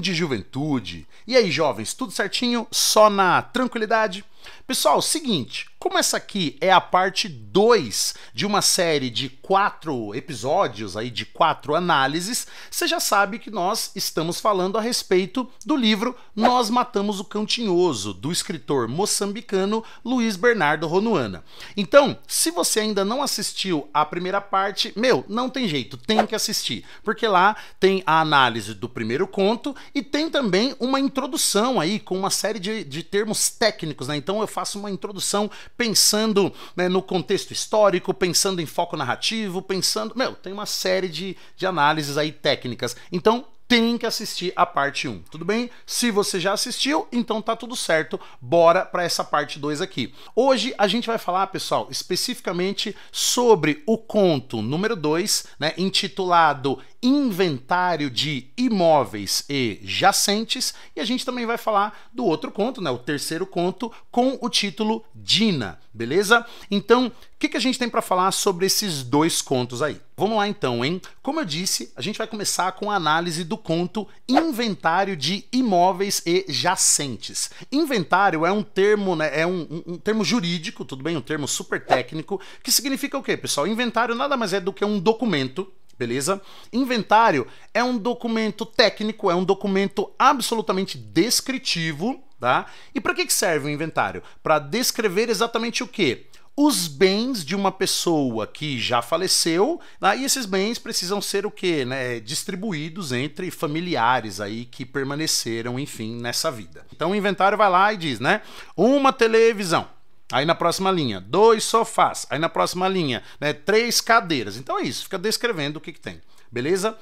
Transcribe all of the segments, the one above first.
grande juventude. E aí, jovens, tudo certinho? Só na tranquilidade? Pessoal, seguinte, como essa aqui é a parte 2 de uma série de quatro episódios, aí de quatro análises, você já sabe que nós estamos falando a respeito do livro Nós Matamos o Cantinhoso, do escritor moçambicano Luiz Bernardo Ronuana. Então, se você ainda não assistiu a primeira parte, meu, não tem jeito, tem que assistir, porque lá tem a análise do primeiro conto e tem também uma introdução aí com uma série de, de termos técnicos, né? Então eu faço uma introdução pensando né, no contexto histórico, pensando em foco narrativo, pensando. Meu, tem uma série de, de análises aí técnicas. Então, tem que assistir a parte 1, tudo bem? Se você já assistiu, então tá tudo certo. Bora para essa parte 2 aqui. Hoje a gente vai falar, pessoal, especificamente sobre o conto número 2, né, intitulado inventário de imóveis e jacentes, e a gente também vai falar do outro conto, né, o terceiro conto, com o título Dina, beleza? Então, o que, que a gente tem para falar sobre esses dois contos aí? Vamos lá então, hein? Como eu disse, a gente vai começar com a análise do conto Inventário de Imóveis e Jacentes. Inventário é um termo, né, é um, um, um termo jurídico, tudo bem? Um termo super técnico, que significa o quê, pessoal? Inventário nada mais é do que um documento Beleza? Inventário é um documento técnico, é um documento absolutamente descritivo, tá? E para que, serve o inventário? Para descrever exatamente o que? Os bens de uma pessoa que já faleceu, tá? e esses bens precisam ser o que? Né? Distribuídos entre familiares aí que permaneceram, enfim, nessa vida. Então o inventário vai lá e diz, né? Uma televisão. Aí na próxima linha, dois sofás. Aí na próxima linha, né, três cadeiras. Então é isso, fica descrevendo o que, que tem, beleza?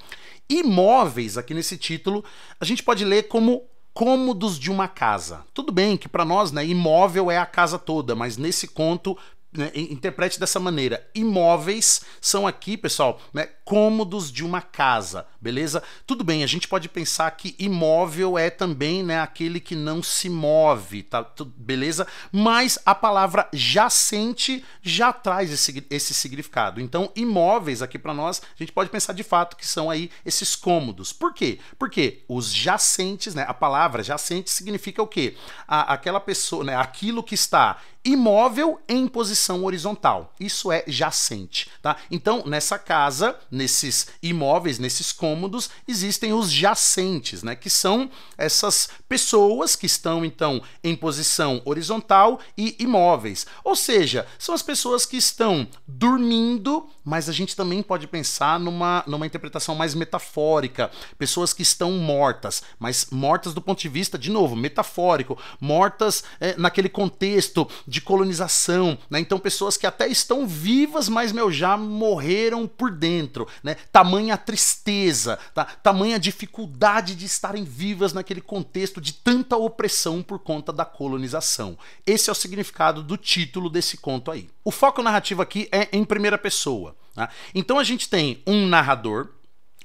Imóveis, aqui nesse título, a gente pode ler como cômodos de uma casa. Tudo bem que para nós, né, imóvel é a casa toda, mas nesse conto né, interprete dessa maneira. Imóveis são aqui, pessoal, né, cômodos de uma casa, beleza? Tudo bem, a gente pode pensar que imóvel é também né, aquele que não se move, tá? Tudo, beleza? Mas a palavra jacente já traz esse, esse significado. Então, imóveis aqui para nós, a gente pode pensar de fato que são aí esses cômodos. Por quê? Porque os jacentes, né, a palavra jacente significa o quê? A, aquela pessoa, né, aquilo que está imóvel em posição horizontal. Isso é jacente, tá? Então, nessa casa, nesses imóveis, nesses cômodos, existem os jacentes, né, que são essas pessoas que estão então em posição horizontal e imóveis. Ou seja, são as pessoas que estão dormindo, mas a gente também pode pensar numa numa interpretação mais metafórica, pessoas que estão mortas, mas mortas do ponto de vista de novo metafórico, mortas é, naquele contexto de colonização, né? Então pessoas que até estão vivas, mas meu já morreram por dentro, né? Tamanha tristeza, tá? Tamanha dificuldade de estarem vivas naquele contexto de tanta opressão por conta da colonização. Esse é o significado do título desse conto aí. O foco narrativo aqui é em primeira pessoa. Tá? Então a gente tem um narrador,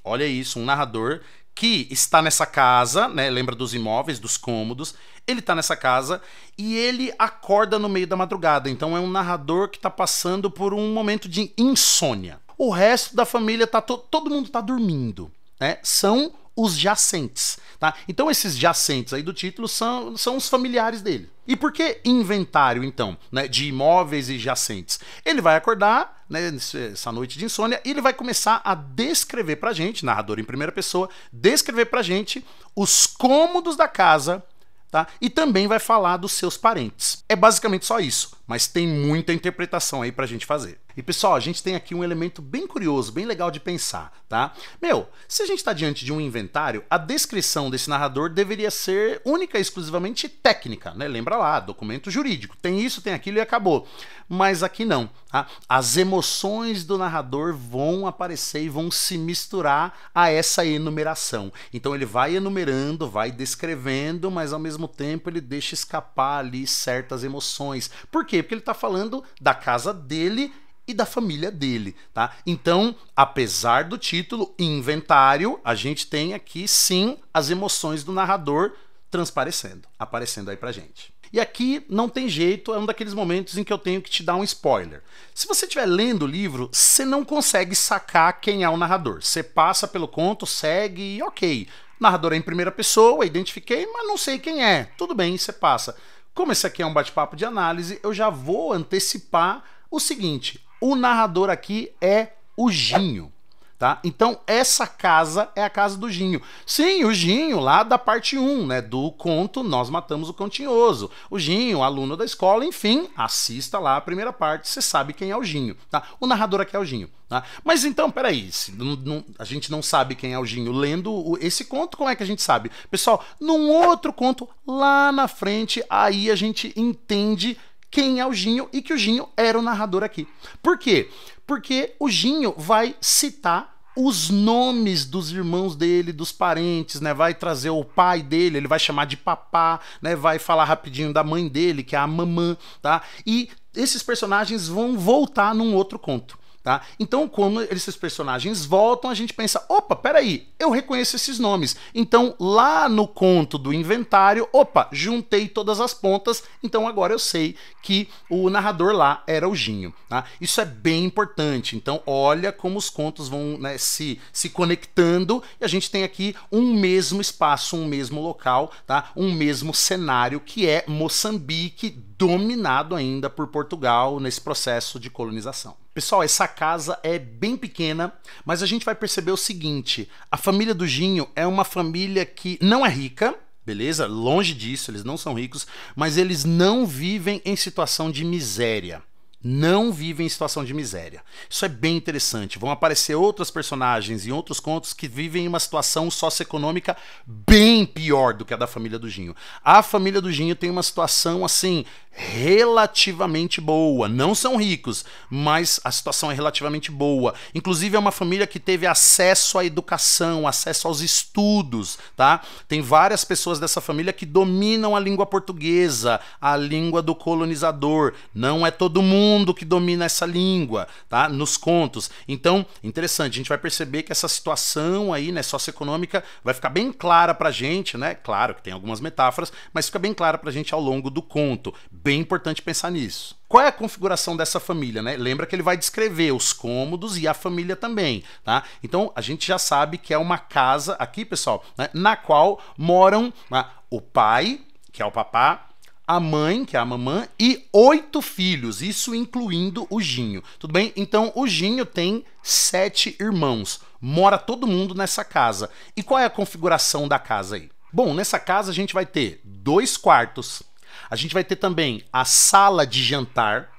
olha isso, um narrador que está nessa casa, né? Lembra dos imóveis, dos cômodos. Ele está nessa casa e ele acorda no meio da madrugada. Então é um narrador que está passando por um momento de insônia. O resto da família tá to todo mundo está dormindo, né? São os jacentes. Tá? Então esses jacentes aí do título são, são os familiares dele. E por que inventário, então, né, de imóveis e jacentes? Ele vai acordar né, essa noite de insônia e ele vai começar a descrever pra gente, narrador em primeira pessoa, descrever pra gente os cômodos da casa tá? E também vai falar dos seus parentes. É basicamente só isso, mas tem muita interpretação aí pra gente fazer. E pessoal, a gente tem aqui um elemento bem curioso, bem legal de pensar, tá? Meu, se a gente está diante de um inventário, a descrição desse narrador deveria ser única e exclusivamente técnica, né? Lembra lá, documento jurídico. Tem isso, tem aquilo e acabou. Mas aqui não, tá? As emoções do narrador vão aparecer e vão se misturar a essa enumeração. Então ele vai enumerando, vai descrevendo, mas ao mesmo tempo ele deixa escapar ali certas emoções. Por quê? Porque ele está falando da casa dele e da família dele, tá? Então, apesar do título inventário, a gente tem aqui sim as emoções do narrador transparecendo, aparecendo aí pra gente. E aqui não tem jeito, é um daqueles momentos em que eu tenho que te dar um spoiler. Se você estiver lendo o livro, você não consegue sacar quem é o narrador. Você passa pelo conto, segue e ok. Narrador é em primeira pessoa, identifiquei, mas não sei quem é. Tudo bem, você passa. Como esse aqui é um bate-papo de análise, eu já vou antecipar o seguinte: o narrador aqui é o Ginho. Tá? Então, essa casa é a casa do Ginho. Sim, o Ginho, lá da parte 1, né? Do conto Nós Matamos o Continhoso. O Ginho, aluno da escola, enfim, assista lá a primeira parte, você sabe quem é o Ginho, tá? O narrador aqui é o Ginho, tá? Mas então, peraí, se não, não, a gente não sabe quem é o Ginho lendo esse conto, como é que a gente sabe? Pessoal, num outro conto, lá na frente, aí a gente entende quem é o Ginho e que o Ginho era o narrador aqui. Por quê? Porque o Ginho vai citar os nomes dos irmãos dele, dos parentes, né? Vai trazer o pai dele, ele vai chamar de papá, né? Vai falar rapidinho da mãe dele, que é a mamã, tá? E esses personagens vão voltar num outro conto. Tá? Então, quando esses personagens voltam, a gente pensa: opa, peraí, eu reconheço esses nomes. Então, lá no conto do inventário, opa, juntei todas as pontas, então agora eu sei que o narrador lá era o Ginho. Tá? Isso é bem importante. Então, olha como os contos vão né, se, se conectando e a gente tem aqui um mesmo espaço, um mesmo local, tá? um mesmo cenário que é Moçambique dominado ainda por Portugal nesse processo de colonização. Pessoal, essa casa é bem pequena, mas a gente vai perceber o seguinte: a família do Ginho é uma família que não é rica, beleza? Longe disso, eles não são ricos, mas eles não vivem em situação de miséria não vivem em situação de miséria. Isso é bem interessante. Vão aparecer outros personagens em outros contos que vivem em uma situação socioeconômica bem pior do que a da família do Ginho. A família do Ginho tem uma situação assim relativamente boa. Não são ricos, mas a situação é relativamente boa. Inclusive é uma família que teve acesso à educação, acesso aos estudos, tá? Tem várias pessoas dessa família que dominam a língua portuguesa, a língua do colonizador. Não é todo mundo mundo que domina essa língua, tá? Nos contos. Então, interessante, a gente vai perceber que essa situação aí, né, socioeconômica, vai ficar bem clara pra gente, né? Claro que tem algumas metáforas, mas fica bem clara pra gente ao longo do conto. Bem importante pensar nisso. Qual é a configuração dessa família, né? Lembra que ele vai descrever os cômodos e a família também, tá? Então a gente já sabe que é uma casa aqui, pessoal, né, na qual moram né, o pai, que é o papá, a mãe, que é a mamã, e oito filhos, isso incluindo o Ginho. Tudo bem? Então o Ginho tem sete irmãos. Mora todo mundo nessa casa. E qual é a configuração da casa aí? Bom, nessa casa a gente vai ter dois quartos. A gente vai ter também a sala de jantar.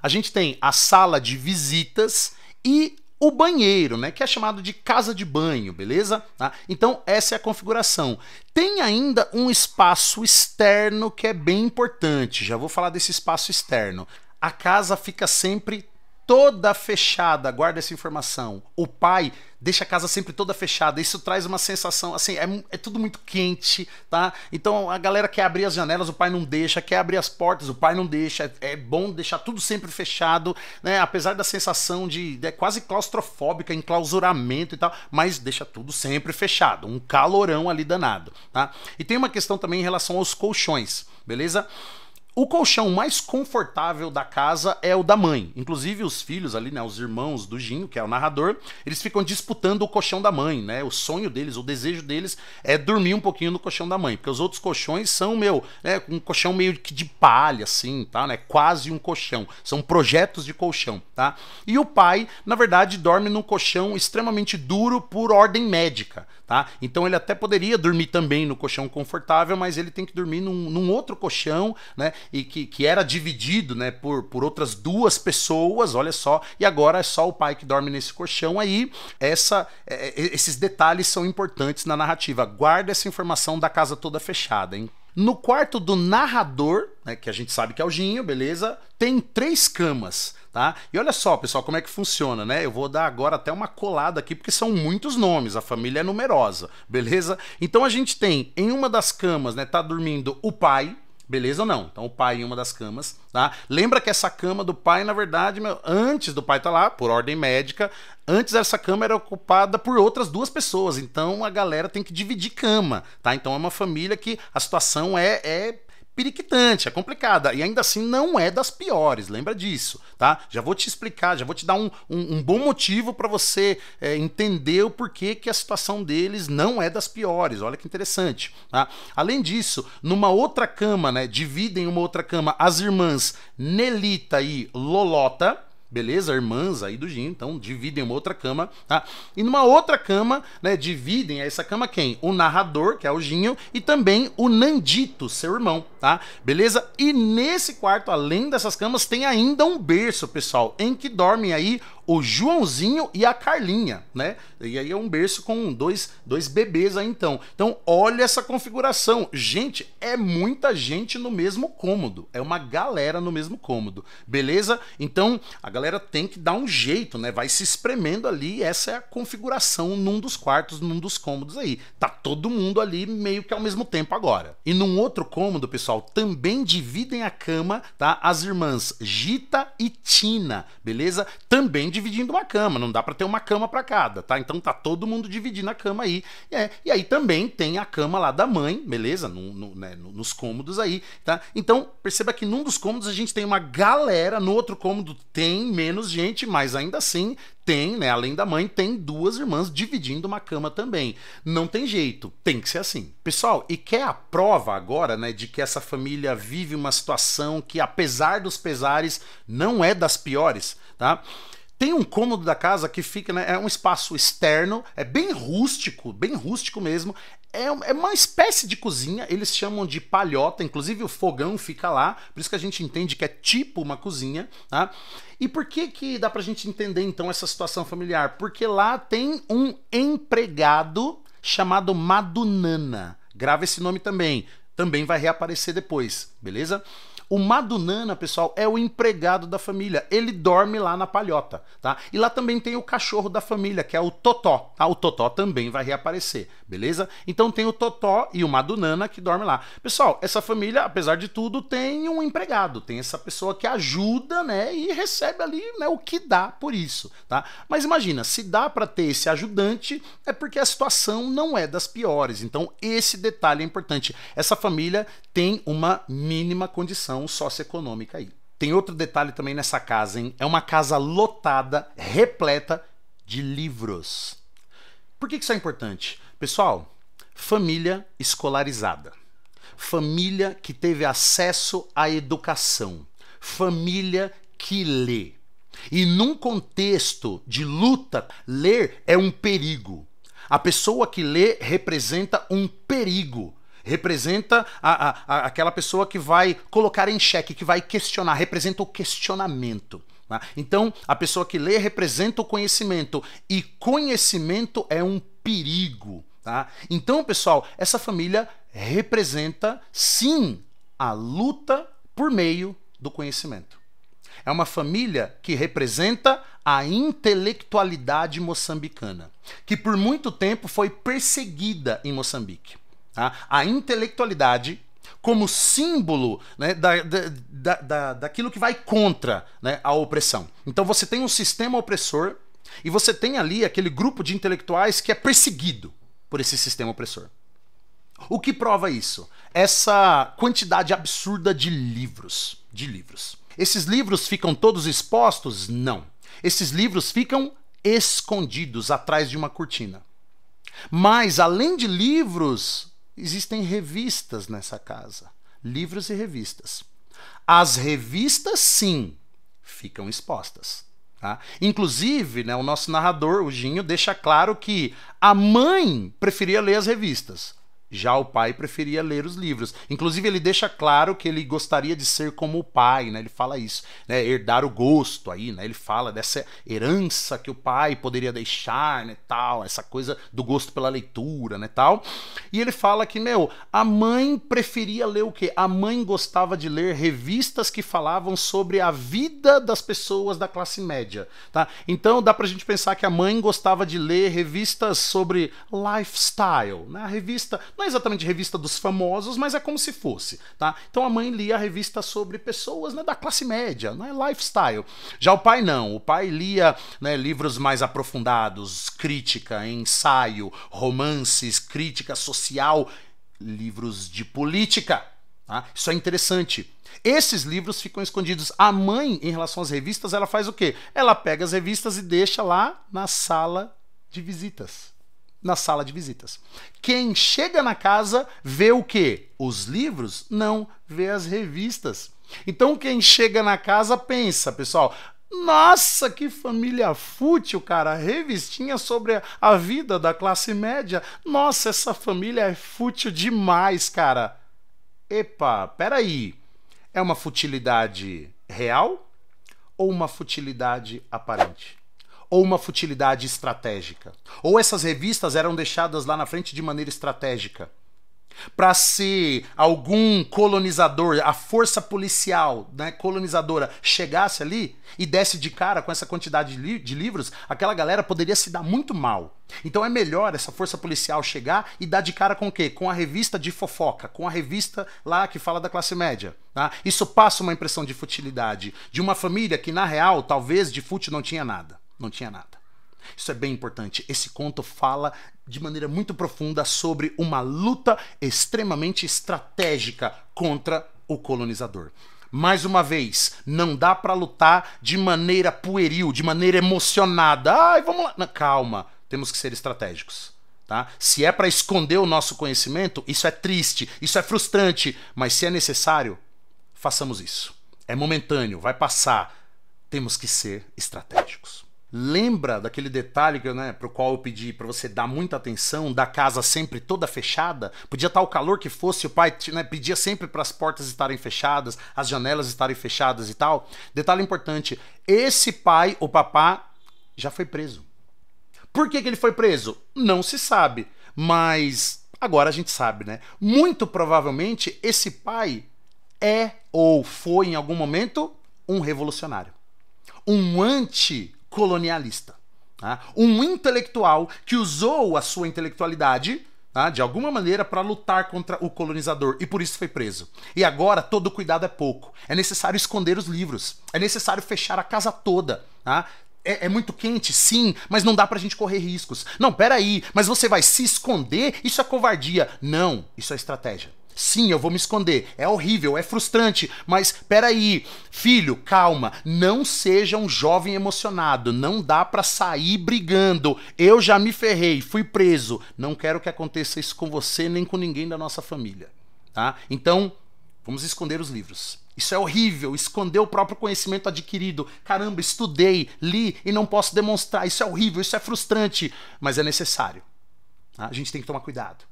A gente tem a sala de visitas e o banheiro, né, que é chamado de casa de banho, beleza? Tá? Então essa é a configuração. Tem ainda um espaço externo que é bem importante, já vou falar desse espaço externo. A casa fica sempre toda fechada, guarda essa informação. O pai deixa a casa sempre toda fechada. Isso traz uma sensação, assim, é, é, tudo muito quente, tá? Então a galera quer abrir as janelas, o pai não deixa, quer abrir as portas, o pai não deixa. É, é bom deixar tudo sempre fechado, né? Apesar da sensação de, de é quase claustrofóbica, enclausuramento e tal, mas deixa tudo sempre fechado. Um calorão ali danado, tá? E tem uma questão também em relação aos colchões, beleza? O colchão mais confortável da casa é o da mãe. Inclusive, os filhos ali, né? Os irmãos do Ginho, que é o narrador, eles ficam disputando o colchão da mãe, né? O sonho deles, o desejo deles é dormir um pouquinho no colchão da mãe. Porque os outros colchões são, meu, né? Um colchão meio que de palha, assim, tá? Né, quase um colchão. São projetos de colchão, tá? E o pai, na verdade, dorme num colchão extremamente duro por ordem médica, tá? Então ele até poderia dormir também no colchão confortável, mas ele tem que dormir num, num outro colchão, né? e que, que era dividido né, por, por outras duas pessoas, olha só, e agora é só o pai que dorme nesse colchão aí. Essa, é, é esses detalhes são importantes na narrativa. Guarda essa informação da casa toda fechada, hein? No quarto do narrador, né, que a gente sabe que é o Ginho, beleza, tem três camas, tá? E olha só, pessoal, como é que funciona, né? Eu vou dar agora até uma colada aqui, porque são muitos nomes, a família é numerosa, beleza? Então a gente tem, em uma das camas, né, tá dormindo o pai, Beleza ou não? Então o pai em uma das camas, tá? Lembra que essa cama do pai, na verdade, meu, antes do pai estar tá lá, por ordem médica, antes essa cama era ocupada por outras duas pessoas. Então a galera tem que dividir cama, tá? Então é uma família que a situação é, é periquitante, é complicada e ainda assim não é das piores, lembra disso, tá? Já vou te explicar, já vou te dar um, um, um bom motivo para você é, entender o porquê que a situação deles não é das piores, olha que interessante, tá? Além disso, numa outra cama, né, dividem uma outra cama as irmãs Nelita e Lolota, beleza? Irmãs aí do Jim, então dividem uma outra cama, tá? E numa outra cama, né, dividem essa cama quem? O narrador, que é o Ginho, e também o Nandito, seu irmão, tá? Beleza? E nesse quarto, além dessas camas, tem ainda um berço, pessoal, em que dormem aí o Joãozinho e a Carlinha, né? E aí é um berço com dois, dois bebês aí então. Então, olha essa configuração. Gente, é muita gente no mesmo cômodo. É uma galera no mesmo cômodo. Beleza? Então, a galera tem que dar um jeito, né? Vai se espremendo ali. Essa é a configuração num dos quartos, num dos cômodos aí. Tá todo mundo ali meio que ao mesmo tempo agora. E num outro cômodo, pessoal, também dividem a cama, tá? As irmãs Gita e Tina, beleza? Também dividem dividindo uma cama, não dá para ter uma cama para cada, tá? Então tá todo mundo dividindo a cama aí. É, e aí também tem a cama lá da mãe, beleza? No, no, né, nos cômodos aí, tá? Então perceba que num dos cômodos a gente tem uma galera, no outro cômodo tem menos gente, mas ainda assim tem, né? Além da mãe, tem duas irmãs dividindo uma cama também. Não tem jeito, tem que ser assim. Pessoal, e quer a prova agora, né, de que essa família vive uma situação que, apesar dos pesares, não é das piores, tá? Tem um cômodo da casa que fica, né, é um espaço externo, é bem rústico, bem rústico mesmo. É, é, uma espécie de cozinha, eles chamam de palhota, inclusive o fogão fica lá, por isso que a gente entende que é tipo uma cozinha, tá? E por que que dá pra gente entender então essa situação familiar? Porque lá tem um empregado chamado Madunana. Grava esse nome também, também vai reaparecer depois, beleza? O Madunana, pessoal, é o empregado da família. Ele dorme lá na palhota, tá? E lá também tem o cachorro da família, que é o Totó, tá? O Totó também vai reaparecer, beleza? Então tem o Totó e o Madunana que dorme lá. Pessoal, essa família, apesar de tudo, tem um empregado, tem essa pessoa que ajuda, né, e recebe ali, né, o que dá por isso, tá? Mas imagina, se dá para ter esse ajudante, é porque a situação não é das piores. Então esse detalhe é importante. Essa família tem uma mínima condição socioeconômica aí. Tem outro detalhe também nessa casa, hein? É uma casa lotada, repleta de livros. Por que isso é importante? Pessoal, família escolarizada, família que teve acesso à educação, família que lê. E num contexto de luta, ler é um perigo. A pessoa que lê representa um perigo representa a, a, a, aquela pessoa que vai colocar em xeque, que vai questionar, representa o questionamento. Tá? Então, a pessoa que lê representa o conhecimento, e conhecimento é um perigo. Tá? Então, pessoal, essa família representa sim a luta por meio do conhecimento. É uma família que representa a intelectualidade moçambicana, que por muito tempo foi perseguida em Moçambique. Tá? A intelectualidade como símbolo né, da, da, da, daquilo que vai contra né, a opressão. Então você tem um sistema opressor e você tem ali aquele grupo de intelectuais que é perseguido por esse sistema opressor. O que prova isso? Essa quantidade absurda de livros, de livros. Esses livros ficam todos expostos? Não. Esses livros ficam escondidos atrás de uma cortina. Mas além de livros existem revistas nessa casa, livros e revistas. As revistas, sim, ficam expostas. Tá? Inclusive, né, o nosso narrador, o Ginho, deixa claro que a mãe preferia ler as revistas. Já o pai preferia ler os livros. Inclusive, ele deixa claro que ele gostaria de ser como o pai, né? Ele fala isso, né? Herdar o gosto aí, né? Ele fala dessa herança que o pai poderia deixar, né? Tal, essa coisa do gosto pela leitura, né? Tal. E ele fala que, meu, a mãe preferia ler o quê? A mãe gostava de ler revistas que falavam sobre a vida das pessoas da classe média, tá? Então, dá pra gente pensar que a mãe gostava de ler revistas sobre lifestyle, né? A revista não é exatamente revista dos famosos, mas é como se fosse, tá? Então a mãe lia a revista sobre pessoas né, da classe média, é lifestyle. Já o pai não. O pai lia né, livros mais aprofundados, crítica, ensaio, romances, crítica social, livros de política. Tá? Isso é interessante. Esses livros ficam escondidos. A mãe, em relação às revistas, ela faz o quê? Ela pega as revistas e deixa lá na sala de visitas na sala de visitas. Quem chega na casa vê o quê? Os livros? Não, vê as revistas. Então quem chega na casa pensa, pessoal, nossa, que família fútil, cara. Revistinha sobre a vida da classe média. Nossa, essa família é fútil demais, cara. Epa, peraí. É uma futilidade real ou uma futilidade aparente? ou uma futilidade estratégica? Ou essas revistas eram deixadas lá na frente de maneira estratégica? Para se algum colonizador, a força policial né, colonizadora, chegasse ali e desse de cara com essa quantidade de, li de livros, aquela galera poderia se dar muito mal. Então é melhor essa força policial chegar e dar de cara com o quê? Com a revista de fofoca, com a revista lá que fala da classe média. Tá? Isso passa uma impressão de futilidade, de uma família que, na real, talvez de fute não tinha nada não tinha nada. Isso é bem importante. Esse conto fala de maneira muito profunda sobre uma luta extremamente estratégica contra o colonizador. Mais uma vez, não dá para lutar de maneira pueril, de maneira emocionada. Ai, vamos lá. Não, calma, temos que ser estratégicos. Tá? Se é para esconder o nosso conhecimento, isso é triste, isso é frustrante, mas se é necessário, façamos isso. É momentâneo, vai passar. Temos que ser estratégicos. Lembra daquele detalhe que, né, o qual eu pedi para você dar muita atenção, da casa sempre toda fechada? Podia estar o calor que fosse, o pai né, pedia sempre para as portas estarem fechadas, as janelas estarem fechadas e tal. Detalhe importante: esse pai, o papá, já foi preso. Por que, que ele foi preso? Não se sabe, mas agora a gente sabe, né? Muito provavelmente esse pai é ou foi em algum momento um revolucionário, um anti colonialista. Tá? Um intelectual que usou a sua intelectualidade tá? de alguma maneira para lutar contra o colonizador e por isso foi preso. E agora todo cuidado é pouco. É necessário esconder os livros, é necessário fechar a casa toda. Tá? É, é, muito quente, sim, mas não dá para a gente correr riscos. Não, peraí, mas você vai se esconder? Isso é covardia. Não, isso é estratégia. Sim, eu vou me esconder. É horrível, é frustrante, mas peraí, filho, calma, não seja um jovem emocionado, não dá para sair brigando. Eu já me ferrei, fui preso. Não quero que aconteça isso com você nem com ninguém da nossa família, tá? Então, vamos esconder os livros. Isso é horrível, esconder o próprio conhecimento adquirido. Caramba, estudei, li e não posso demonstrar. Isso é horrível, isso é frustrante, mas é necessário. Tá? A gente tem que tomar cuidado.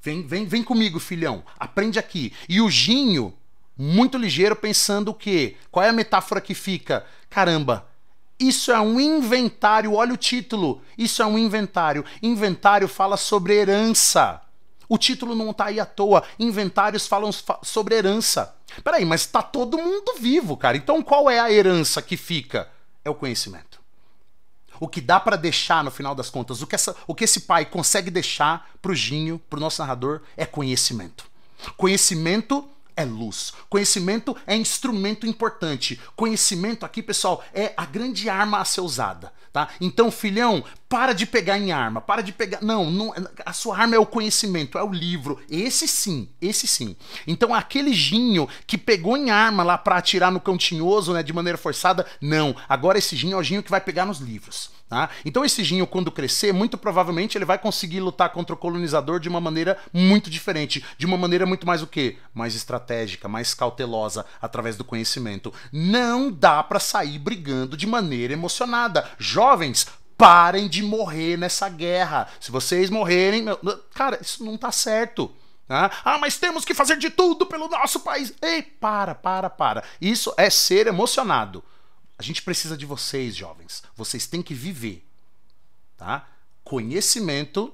Vem, vem, vem comigo, filhão. Aprende aqui. E o Ginho, muito ligeiro, pensando o quê? Qual é a metáfora que fica? Caramba, isso é um inventário. Olha o título. Isso é um inventário. Inventário fala sobre herança. O título não está aí à toa. Inventários falam sobre herança. Peraí, mas está todo mundo vivo, cara. Então qual é a herança que fica? É o conhecimento o que dá para deixar no final das contas, o que, essa, o que esse pai consegue deixar pro Ginho, pro nosso narrador, é conhecimento. Conhecimento é luz. Conhecimento é instrumento importante. Conhecimento aqui, pessoal, é a grande arma a ser usada tá? Então, filhão, para de pegar em arma, para de pegar. Não, não, a sua arma é o conhecimento, é o livro. Esse sim, esse sim. Então, aquele ginho que pegou em arma lá para atirar no cão tinhoso, né, de maneira forçada, não. Agora esse ginho é o ginho que vai pegar nos livros. Tá? Então esse ginho, quando crescer, muito provavelmente ele vai conseguir lutar contra o colonizador de uma maneira muito diferente, de uma maneira muito mais o quê? Mais estratégica, mais cautelosa, através do conhecimento. Não dá para sair brigando de maneira emocionada. Joga jovens, parem de morrer nessa guerra. Se vocês morrerem, meu... cara, isso não tá certo. Né? Ah, mas temos que fazer de tudo pelo nosso país. Ei, para, para, para. Isso é ser emocionado. A gente precisa de vocês, jovens. Vocês têm que viver. Tá? Conhecimento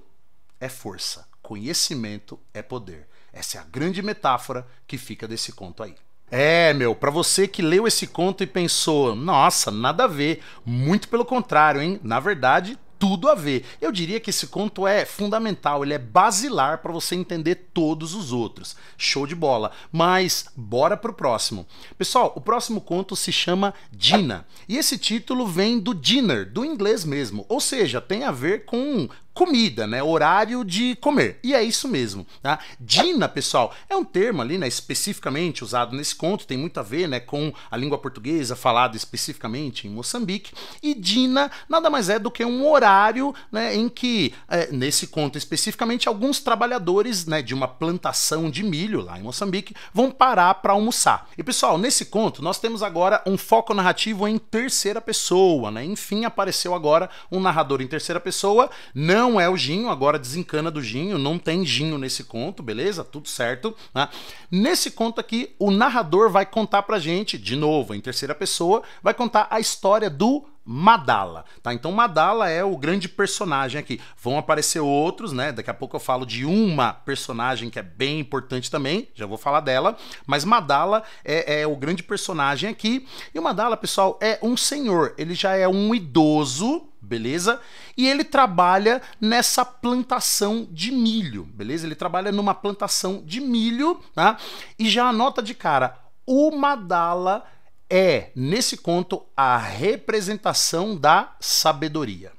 é força. Conhecimento é poder. Essa é a grande metáfora que fica desse conto aí. É, meu, para você que leu esse conto e pensou, nossa, nada a ver, muito pelo contrário, hein? Na verdade, tudo a ver. Eu diria que esse conto é fundamental, ele é basilar para você entender todos os outros. Show de bola. Mas bora pro próximo. Pessoal, o próximo conto se chama Dina, e esse título vem do dinner, do inglês mesmo, ou seja, tem a ver com comida, né? Horário de comer. E é isso mesmo, tá? Dina, pessoal, é um termo ali, né, especificamente usado nesse conto, tem muito a ver, né, com a língua portuguesa falada especificamente em Moçambique. E Dina nada mais é do que um horário, né, em que é, nesse conto especificamente alguns trabalhadores, né, de uma plantação de milho lá em Moçambique vão parar para almoçar. E pessoal, nesse conto nós temos agora um foco narrativo em terceira pessoa, né? Enfim, apareceu agora um narrador em terceira pessoa. Não não é o Ginho, agora desencana do Ginho, não tem Ginho nesse conto, beleza? Tudo certo. Né? Nesse conto aqui, o narrador vai contar pra gente, de novo, em terceira pessoa, vai contar a história do Madala, tá? Então Madala é o grande personagem aqui. Vão aparecer outros, né? Daqui a pouco eu falo de uma personagem que é bem importante também, já vou falar dela. Mas Madala é, é o grande personagem aqui. E o Madala, pessoal, é um senhor. Ele já é um idoso, beleza? E ele trabalha nessa plantação de milho, beleza? Ele trabalha numa plantação de milho, tá? E já anota de cara, o Madala é, nesse conto, a representação da sabedoria.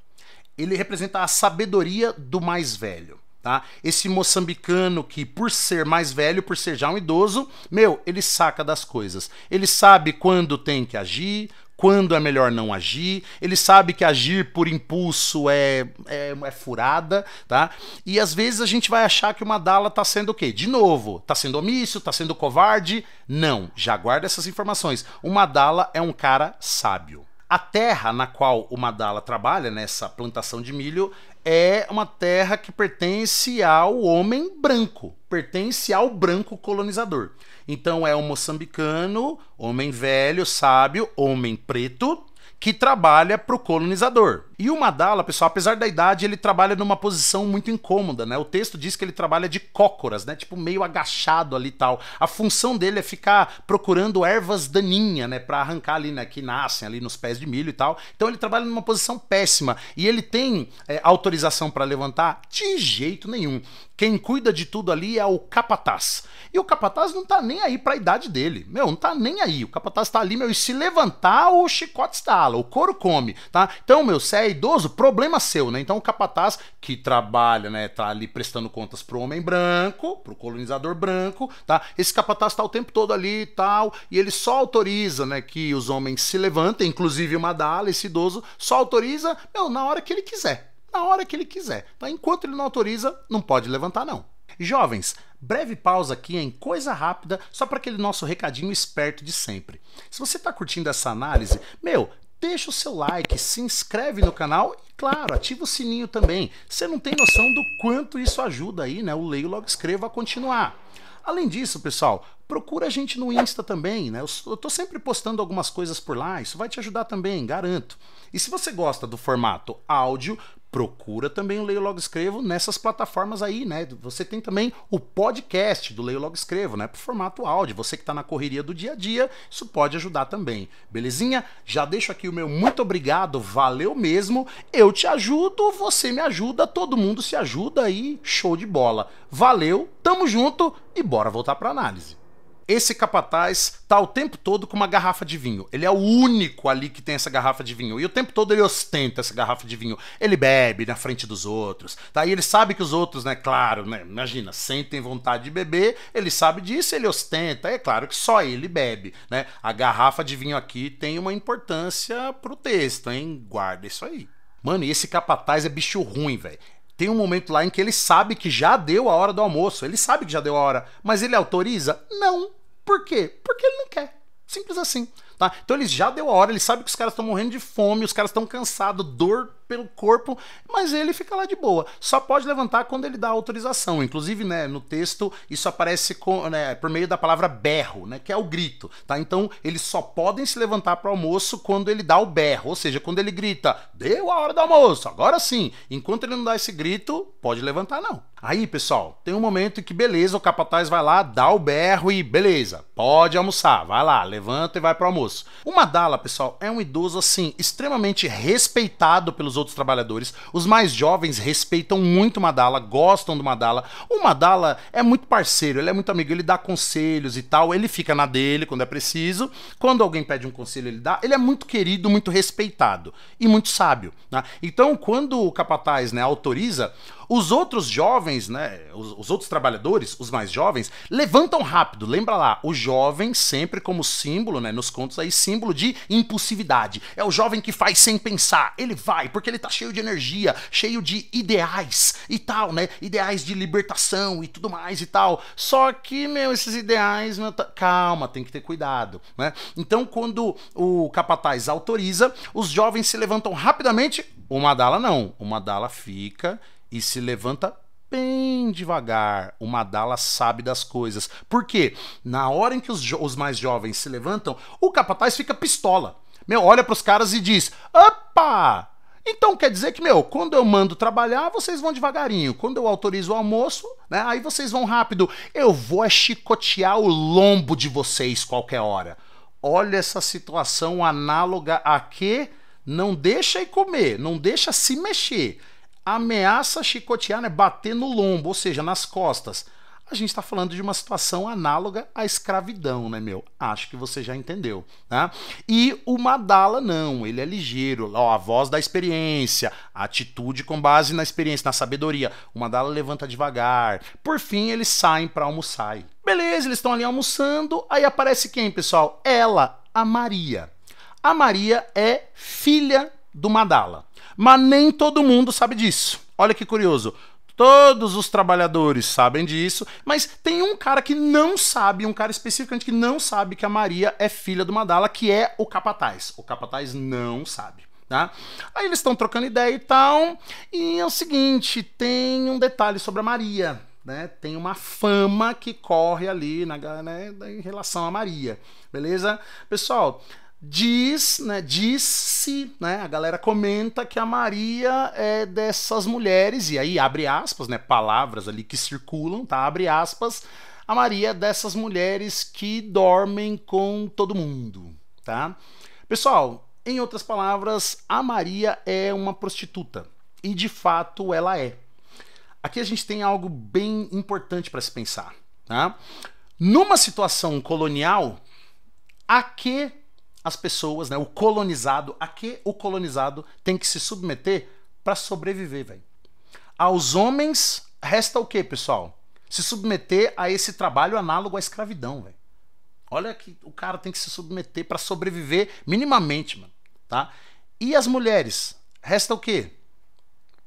Ele representa a sabedoria do mais velho. Tá? Esse moçambicano que, por ser mais velho, por ser já um idoso, meu, ele saca das coisas. Ele sabe quando tem que agir, quando é melhor não agir, ele sabe que agir por impulso é, é, é furada, tá? E às vezes a gente vai achar que o Madala tá sendo o quê? De novo, tá sendo omisso, tá sendo covarde? Não, já guarda essas informações. O Madala é um cara sábio. A terra na qual o Madala trabalha, nessa plantação de milho, é uma terra que pertence ao homem branco, pertence ao branco colonizador. Então é um moçambicano, homem velho, sábio, homem preto, que trabalha para o colonizador. E o Madala, pessoal, apesar da idade, ele trabalha numa posição muito incômoda, né? O texto diz que ele trabalha de cócoras, né? Tipo meio agachado ali e tal. A função dele é ficar procurando ervas daninha, né, para arrancar ali, né, que nascem ali nos pés de milho e tal. Então ele trabalha numa posição péssima e ele tem é, autorização para levantar de jeito nenhum. Quem cuida de tudo ali é o capataz. E o capataz não tá nem aí para a idade dele. Meu, não tá nem aí. O capataz tá ali, meu, e se levantar, o chicote estala, o couro come, tá? Então, meu, sério é idoso, problema seu, né? Então o capataz que trabalha, né, tá ali prestando contas pro homem branco, pro colonizador branco, tá? Esse capataz tá o tempo todo ali e tal, e ele só autoriza, né, que os homens se levantem, inclusive o Madala, esse idoso, só autoriza, meu, na hora que ele quiser. Na hora que ele quiser. Tá? Enquanto ele não autoriza, não pode levantar, não. Jovens, breve pausa aqui em coisa rápida, só para aquele nosso recadinho esperto de sempre. Se você está curtindo essa análise, meu, deixa o seu like, se inscreve no canal e, claro, ativa o sininho também. Você não tem noção do quanto isso ajuda aí, né? O Leio Logo Escreva a continuar. Além disso, pessoal, procura a gente no Insta também, né? Eu estou sempre postando algumas coisas por lá, isso vai te ajudar também, garanto. E se você gosta do formato áudio, procura também o Leio Logo Escrevo nessas plataformas aí, né? Você tem também o podcast do Leio Logo Escrevo, né? Pro formato áudio. Você que está na correria do dia a dia, isso pode ajudar também. Belezinha? Já deixo aqui o meu muito obrigado, valeu mesmo. Eu te ajudo, você me ajuda, todo mundo se ajuda aí, show de bola. Valeu, tamo junto e bora voltar para análise. Esse capataz tá o tempo todo com uma garrafa de vinho. Ele é o único ali que tem essa garrafa de vinho. E o tempo todo ele ostenta essa garrafa de vinho. Ele bebe na frente dos outros. Tá? E ele sabe que os outros, né? Claro, né? Imagina, sentem vontade de beber, ele sabe disso, ele ostenta. É claro que só ele bebe, né? A garrafa de vinho aqui tem uma importância pro texto, hein? Guarda isso aí. Mano, e esse capataz é bicho ruim, velho. Tem um momento lá em que ele sabe que já deu a hora do almoço, ele sabe que já deu a hora, mas ele autoriza? Não. Por quê? Porque ele não quer. Simples assim. Tá? Então ele já deu a hora, ele sabe que os caras estão morrendo de fome, os caras estão cansados, dor pelo corpo, mas ele fica lá de boa. Só pode levantar quando ele dá autorização. Inclusive, né, no texto isso aparece com, né, por meio da palavra berro, né, que é o grito, tá? Então, eles só podem se levantar para o almoço quando ele dá o berro, ou seja, quando ele grita: "Deu a hora do almoço, agora sim". Enquanto ele não dá esse grito, pode levantar não. Aí, pessoal, tem um momento que beleza, o capataz vai lá, dá o berro e beleza, pode almoçar. Vai lá, levanta e vai o almoço. O Madala, pessoal, é um idoso assim extremamente respeitado pelos os outros trabalhadores. Os mais jovens respeitam muito o Madala, gostam do Madala. O Madala é muito parceiro, ele é muito amigo, ele dá conselhos e tal, ele fica na dele quando é preciso. Quando alguém pede um conselho, ele dá. Ele é muito querido, muito respeitado e muito sábio. Né? Então, quando o capataz né, autoriza, os outros jovens, né? Os, os, outros trabalhadores, os mais jovens, levantam rápido. Lembra lá, o jovem sempre como símbolo, né? Nos contos aí, símbolo de impulsividade. É o jovem que faz sem pensar. Ele vai, porque ele tá cheio de energia, cheio de ideais e tal, né? Ideais de libertação e tudo mais e tal. Só que, meu, esses ideais, meu, tá... calma, tem que ter cuidado, né? Então, quando o capataz autoriza, os jovens se levantam rapidamente. O Madala não. O Madala fica e se levanta bem devagar. O Madala sabe das coisas. Porque na hora em que os, os mais jovens se levantam, o capataz fica pistola. Meu, olha para os caras e diz: "Opa! Então quer dizer que, meu, quando eu mando trabalhar, vocês vão devagarinho. Quando eu autorizo o almoço, né? Aí vocês vão rápido. Eu vou é chicotear o lombo de vocês qualquer hora. Olha essa situação análoga a que não deixa ir comer, não deixa se mexer ameaça chicotear, né, bater no lombo, ou seja, nas costas. A gente está falando de uma situação análoga à escravidão, né, meu? Acho que você já entendeu, né? E o Madala não, ele é ligeiro, ó, a voz da experiência, a atitude com base na experiência, na sabedoria. O Madala levanta devagar. Por fim, eles saem para almoçar. Beleza, eles estão ali almoçando, aí aparece quem, pessoal? Ela, a Maria. A Maria é filha do Madala. Mas nem todo mundo sabe disso. Olha que curioso. Todos os trabalhadores sabem disso, mas tem um cara que não sabe, um cara especificamente que não sabe que a Maria é filha do Madala, que é o capataz. O capataz não sabe. Tá? Aí eles estão trocando ideia e tal. E é o seguinte: tem um detalhe sobre a Maria. Né? Tem uma fama que corre ali na, né, em relação a Maria. Beleza? Pessoal, diz, né, diz-se, né, a galera comenta que a Maria é dessas mulheres, e aí abre aspas, né, palavras ali que circulam, tá, abre aspas, a Maria é dessas mulheres que dormem com todo mundo, tá? Pessoal, em outras palavras, a Maria é uma prostituta, e de fato ela é. Aqui a gente tem algo bem importante para se pensar, tá? Numa situação colonial, a que as pessoas, né, o colonizado, a que o colonizado tem que se submeter para sobreviver, velho. Aos homens resta o que, pessoal? Se submeter a esse trabalho análogo à escravidão, velho. Olha que o cara tem que se submeter para sobreviver minimamente, mano, tá? E as mulheres, resta o que?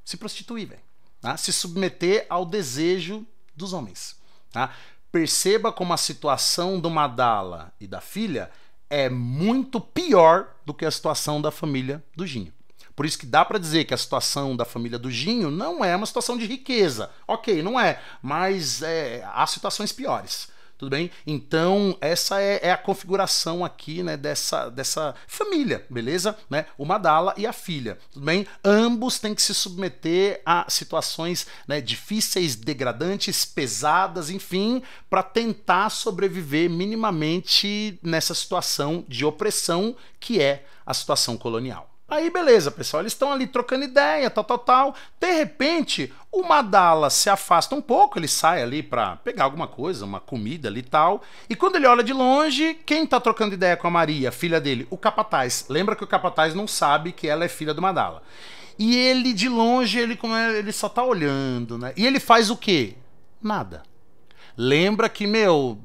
Se prostituir, velho. Tá? Se submeter ao desejo dos homens, tá? Perceba como a situação do Madala e da filha é muito pior do que a situação da família do Ginho. Por isso que dá para dizer que a situação da família do Ginho não é uma situação de riqueza. Ok, não é, mas é, há situações piores. Tudo bem? Então, essa é, é a configuração aqui né, dessa, dessa família, beleza? Né? O Madala e a filha. Tudo bem? Ambos têm que se submeter a situações né, difíceis, degradantes, pesadas, enfim, para tentar sobreviver minimamente nessa situação de opressão que é a situação colonial. Aí beleza, pessoal, eles estão ali trocando ideia, tal, tal, tal. De repente, o Madala se afasta um pouco, ele sai ali para pegar alguma coisa, uma comida ali e tal. E quando ele olha de longe, quem tá trocando ideia com a Maria, filha dele? O capataz. Lembra que o capataz não sabe que ela é filha do Madala. E ele de longe, ele como é, ele só tá olhando, né? E ele faz o quê? Nada. Lembra que, meu,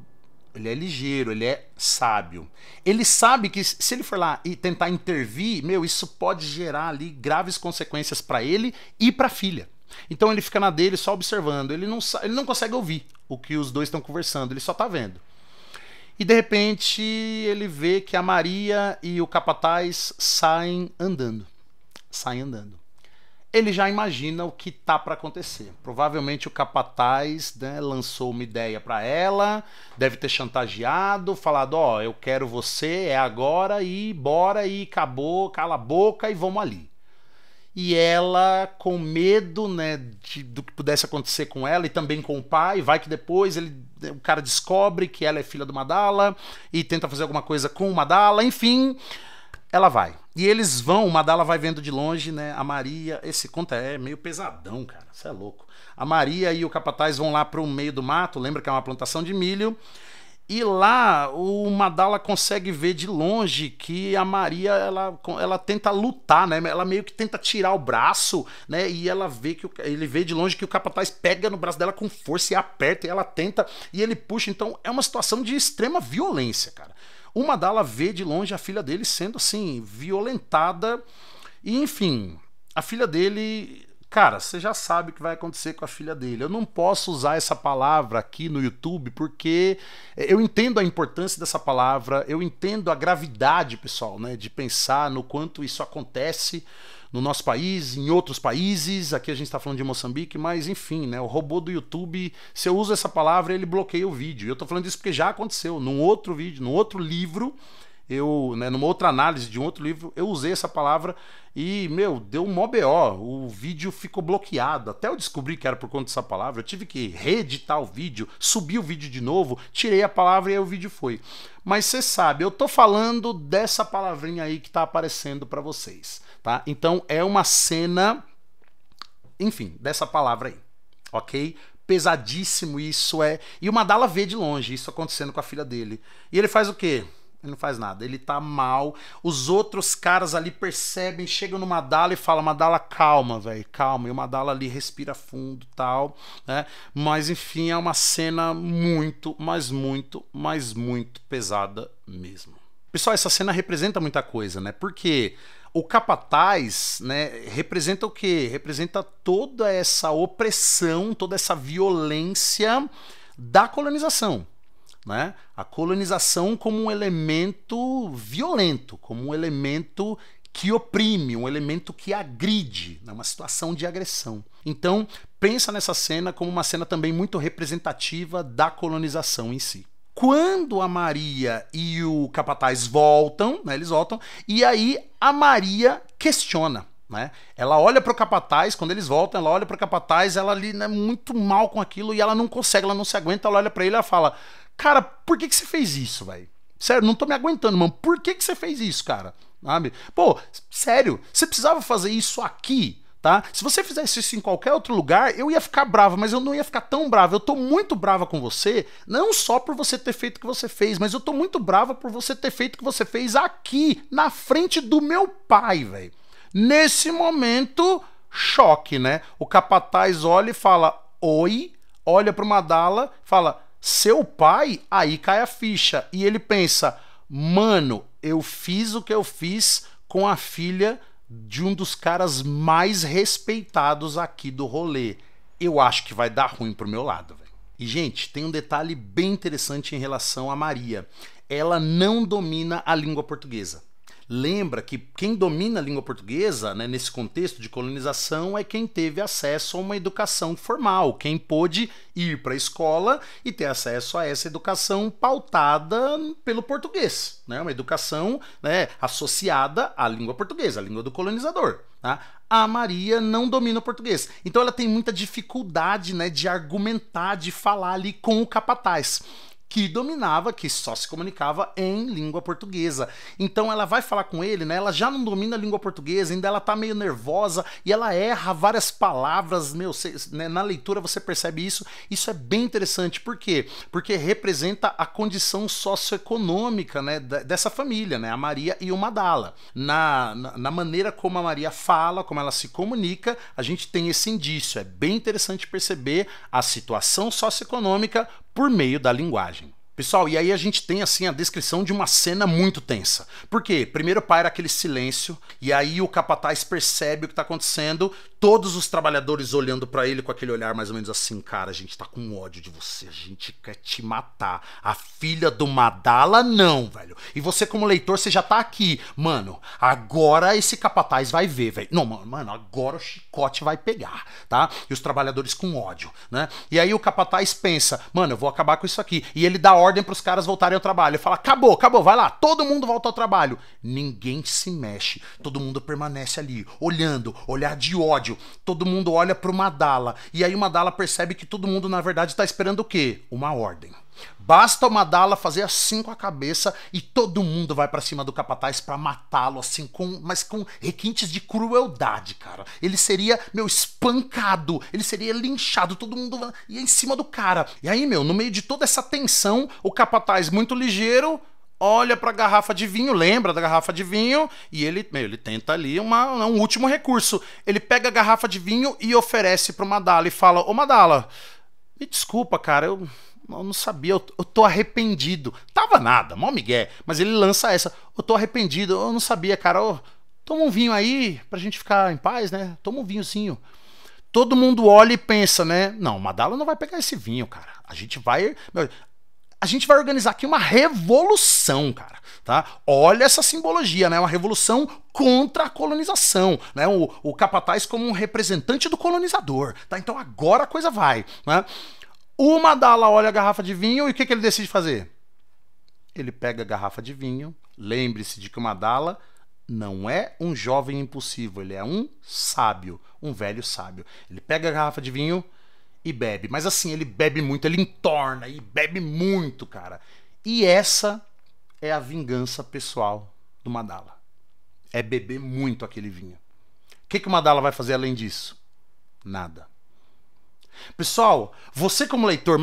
ele é ligeiro, ele é sábio. Ele sabe que se ele for lá e tentar intervir, meu, isso pode gerar ali graves consequências para ele e para a filha. Então ele fica na dele só observando, ele não, ele não consegue ouvir o que os dois estão conversando, ele só tá vendo. E de repente ele vê que a Maria e o capataz saem andando. Saem andando ele já imagina o que tá para acontecer. Provavelmente o capataz né, lançou uma ideia para ela, deve ter chantageado, falado: ó, oh, eu quero você, é agora e bora e acabou, cala a boca e vamos ali. E ela, com medo né, de, do que pudesse acontecer com ela e também com o pai, vai que depois ele, o cara descobre que ela é filha do Madala e tenta fazer alguma coisa com o Madala, enfim, ela vai e eles vão, o Madala vai vendo de longe, né? A Maria, esse conta é meio pesadão, cara, você é louco. A Maria e o capataz vão lá para o meio do mato, lembra que é uma plantação de milho. E lá o Madala consegue ver de longe que a Maria ela, ela tenta lutar, né? Ela meio que tenta tirar o braço, né? E ela vê que o, ele vê de longe que o capataz pega no braço dela com força e aperta e ela tenta e ele puxa. Então é uma situação de extrema violência, cara. O Madala vê de longe a filha dele sendo assim, violentada. E enfim, a filha dele. Cara, você já sabe o que vai acontecer com a filha dele. Eu não posso usar essa palavra aqui no YouTube porque eu entendo a importância dessa palavra, eu entendo a gravidade, pessoal, né, de pensar no quanto isso acontece no nosso país, em outros países. Aqui a gente está falando de Moçambique, mas enfim, né? O robô do YouTube, se eu uso essa palavra, ele bloqueia o vídeo. Eu estou falando isso porque já aconteceu num outro vídeo, num outro livro. Eu, né, numa outra análise de um outro livro, eu usei essa palavra e, meu, deu um mó BO. O vídeo ficou bloqueado. Até eu descobri que era por conta dessa palavra, eu tive que reeditar o vídeo, subir o vídeo de novo, tirei a palavra e aí o vídeo foi. Mas você sabe, eu tô falando dessa palavrinha aí que tá aparecendo para vocês tá? Então é uma cena, enfim, dessa palavra aí, ok? Pesadíssimo isso é. E o Madala vê de longe isso acontecendo com a filha dele. E ele faz o quê? Ele não faz nada, ele tá mal. Os outros caras ali percebem, chegam no Madala e falam: Madala, calma, velho, calma. E o Madala ali respira fundo tal, né? Mas enfim, é uma cena muito, mas muito, mas muito pesada mesmo. Pessoal, essa cena representa muita coisa, né? Porque o capataz, né, representa o quê? Representa toda essa opressão, toda essa violência da colonização. Né? A colonização como um elemento violento, como um elemento que oprime, um elemento que agride, né? uma situação de agressão. Então, pensa nessa cena como uma cena também muito representativa da colonização em si. Quando a Maria e o capataz voltam, né, eles voltam, e aí a Maria questiona. Né? Ela olha para o capataz, quando eles voltam, ela olha para o capataz, ela ali é né, muito mal com aquilo e ela não consegue, ela não se aguenta, ela olha para ele e fala: "Cara, por que que você fez isso, velho? Sério, não tô me aguentando, mano. Por que que você fez isso, cara?" Sabe? Pô, sério, você precisava fazer isso aqui? tá? Se você fizesse isso em qualquer outro lugar, eu ia ficar brava, mas eu não ia ficar tão brava. Eu tô muito brava com você, não só por você ter feito o que você fez, mas eu tô muito brava por você ter feito o que você fez aqui, na frente do meu pai, velho. Nesse momento, choque, né? O capataz olha e fala: "Oi", olha pro Madala, fala: "Seu pai?" Aí cai a ficha e ele pensa: "Mano, eu fiz o que eu fiz com a filha de um dos caras mais respeitados aqui do rolê. Eu acho que vai dar ruim pro meu lado, velho. E, gente, tem um detalhe bem interessante em relação a Maria. Ela não domina a língua portuguesa lembra que quem domina a língua portuguesa, né, nesse contexto de colonização, é quem teve acesso a uma educação formal, quem pôde ir para a escola e ter acesso a essa educação pautada pelo português, né, uma educação né, associada à língua portuguesa, à língua do colonizador. Tá? A Maria não domina o português. Então ela tem muita dificuldade né, de argumentar, de falar ali com o capataz que dominava, que só se comunicava em língua portuguesa. Então ela vai falar com ele, né? Ela já não domina a língua portuguesa, ainda ela tá meio nervosa e ela erra várias palavras, meu, cê, né? na leitura você percebe isso. Isso é bem interessante, por quê? Porque representa a condição socioeconômica, né, dessa família, né? A Maria e o Madala. Na, na, na maneira como a Maria fala, como ela se comunica, a gente tem esse indício. É bem interessante perceber a situação socioeconômica por meio da linguagem. Pessoal, e aí a gente tem assim a descrição de uma cena muito tensa. Porque primeiro paira aquele silêncio e aí o capataz percebe o que está acontecendo, todos os trabalhadores olhando para ele com aquele olhar mais ou menos assim, cara, a gente tá com ódio de você, a gente quer te matar. A filha do Madala não, velho. E você como leitor, você já tá aqui. Mano, agora esse capataz vai ver, velho. Não, mano, agora o chicote vai pegar, tá? E os trabalhadores com ódio, né? E aí o capataz pensa, mano, eu vou acabar com isso aqui. E ele dá ordem para os caras voltarem ao trabalho. Ele fala: "Acabou, acabou, vai lá, todo mundo volta ao trabalho". Ninguém se mexe, todo mundo permanece ali, olhando, olhar de ódio prédio, todo mundo olha para o Madala. E aí o Madala percebe que todo mundo, na verdade, está esperando o quê? Uma ordem. Basta o Madala fazer assim com a cabeça e todo mundo vai para cima do capataz para matá-lo assim com, mas com requintes de crueldade, cara. Ele seria meu espancado, ele seria linchado, todo mundo ia em cima do cara. E aí, meu, no meio de toda essa tensão, o capataz muito ligeiro olha para a garrafa de vinho, lembra da garrafa de vinho e ele, meu, ele tenta ali uma, um último recurso. Ele pega a garrafa de vinho e oferece para o Madala e fala: Ô Madala, me desculpa, cara, eu, eu não sabia, eu, eu, tô arrependido. Tava nada, mó migué, mas ele lança essa: Eu tô arrependido, eu não sabia, cara, eu, toma um vinho aí a gente ficar em paz, né? Toma um vinhozinho todo mundo olha e pensa, né? Não, Madala não vai pegar esse vinho, cara. A gente vai. Meu, a gente vai organizar aqui uma revolução, cara. Tá? Olha essa simbologia, né? Uma revolução contra a colonização, né? O, o capataz como um representante do colonizador, tá? Então agora a coisa vai, né? O Madala olha a garrafa de vinho e o que, que ele decide fazer? Ele pega a garrafa de vinho. Lembre-se de que o Madala não é um jovem impulsivo, ele é um sábio, um velho sábio. Ele pega a garrafa de vinho e bebe. Mas assim, ele bebe muito, ele entorna e bebe muito, cara. E essa é a vingança pessoal do Madala. É beber muito aquele vinho. O que, que o Madala vai fazer além disso? Nada. Pessoal, você como leitor,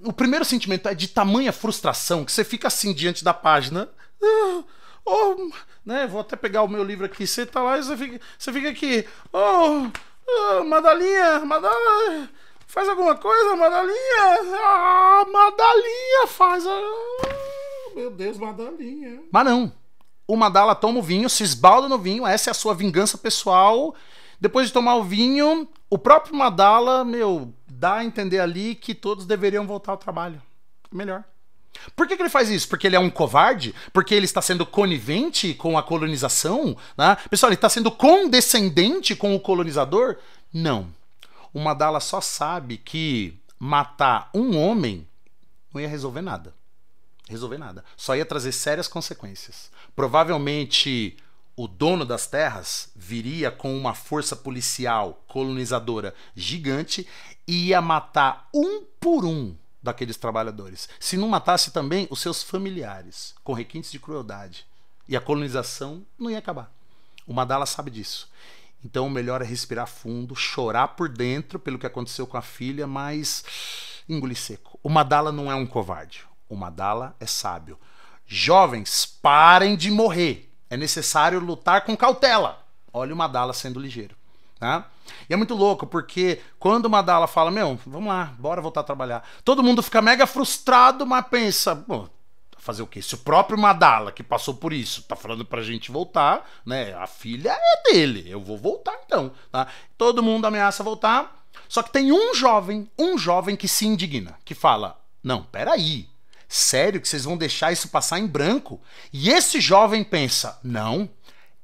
o primeiro sentimento é de tamanha frustração que você fica assim diante da página. Ah, oh, né, vou até pegar o meu livro aqui, você tá lá e você fica, você fica aqui. Oh, oh Madalinha, Madala. Faz alguma coisa, Madalinha? Ah, Madalinha, faz. Ah, meu Deus, Madalinha. Mas não. O Madala toma o vinho, se esbalda no vinho, essa é a sua vingança pessoal. Depois de tomar o vinho, o próprio Madala, meu, dá a entender ali que todos deveriam voltar ao trabalho. Melhor. Por que, que, ele faz isso? Porque ele é um covarde? Porque ele está sendo conivente com a colonização? Né? Pessoal, ele está sendo condescendente com o colonizador? Não o Madala só sabe que matar um homem não ia resolver nada. Resolver nada. Só ia trazer sérias consequências. Provavelmente o dono das terras viria com uma força policial colonizadora gigante e ia matar um por um daqueles trabalhadores. Se não matasse também os seus familiares, com requintes de crueldade. E a colonização não ia acabar. O Madala sabe disso. Então o melhor é respirar fundo, chorar por dentro pelo que aconteceu com a filha, mas engolir seco. O Madala não é um covarde. O Madala é sábio. Jovens, parem de morrer. É necessário lutar com cautela. Olha o Madala sendo ligeiro. Tá? E é muito louco, porque quando o Madala fala, meu, vamos lá, bora voltar a trabalhar. Todo mundo fica mega frustrado, mas pensa, fazer o quê? Se o próprio Madala, que passou por isso, tá falando pra gente voltar, né? A filha é dele, eu vou voltar então, tá? Todo mundo ameaça voltar, só que tem um jovem, um jovem que se indigna, que fala: "Não, peraí, sério que vocês vão deixar isso passar em branco?" E esse jovem pensa: "Não,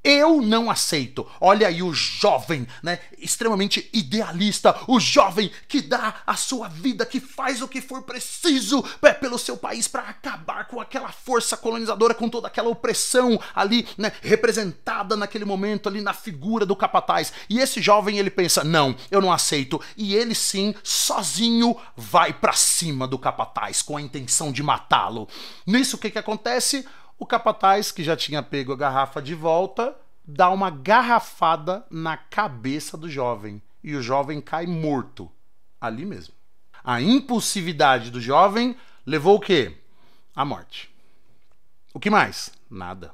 eu não aceito. Olha aí o jovem, né? Extremamente idealista, o jovem que dá a sua vida, que faz o que for preciso é, pelo seu país para acabar com aquela força colonizadora, com toda aquela opressão ali, né? Representada naquele momento ali na figura do capataz. E esse jovem ele pensa: não, eu não aceito. E ele sim, sozinho, vai para cima do capataz com a intenção de matá-lo. Nisso o que que acontece? O capataz, que já tinha pego a garrafa de volta, dá uma garrafada na cabeça do jovem e o jovem cai morto ali mesmo. A impulsividade do jovem levou o quê? A morte. O que mais? Nada.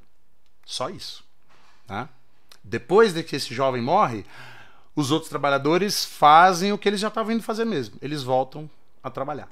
Só isso. Né? Depois de que esse jovem morre, os outros trabalhadores fazem o que eles já estavam indo fazer mesmo. Eles voltam a trabalhar.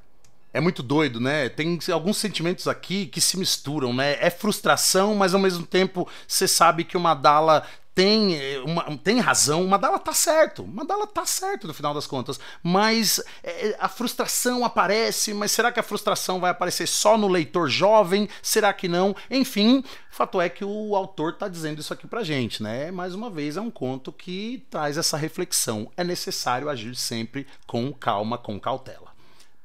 É muito doido, né? Tem alguns sentimentos aqui que se misturam, né? É frustração, mas ao mesmo tempo você sabe que uma Dala tem, eh, uma, tem razão, Madala tá certo, Madala tá certo no final das contas, mas é, a frustração aparece, mas será que a frustração vai aparecer só no leitor jovem? Será que não? Enfim, fato é que o autor tá dizendo isso aqui pra gente, né? Mais uma vez, é um conto que traz essa reflexão. É necessário agir sempre com calma, com cautela.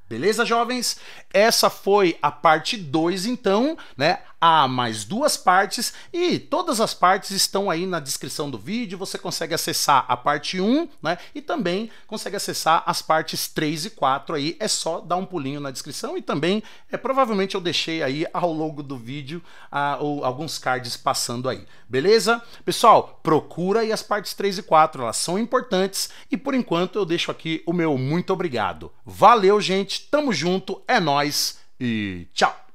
Beleza, jovens? Essa foi a parte 2, então, né? Há mais duas partes e todas as partes estão aí na descrição do vídeo. Você consegue acessar a parte 1 né, e também consegue acessar as partes 3 e 4 aí. É só dar um pulinho na descrição e também é provavelmente eu deixei aí ao longo do vídeo ah, ou alguns cards passando aí. Beleza? Pessoal, procura aí as partes 3 e 4, elas são importantes e por enquanto eu deixo aqui o meu muito obrigado. Valeu, gente. Tamo junto, é nós e tchau.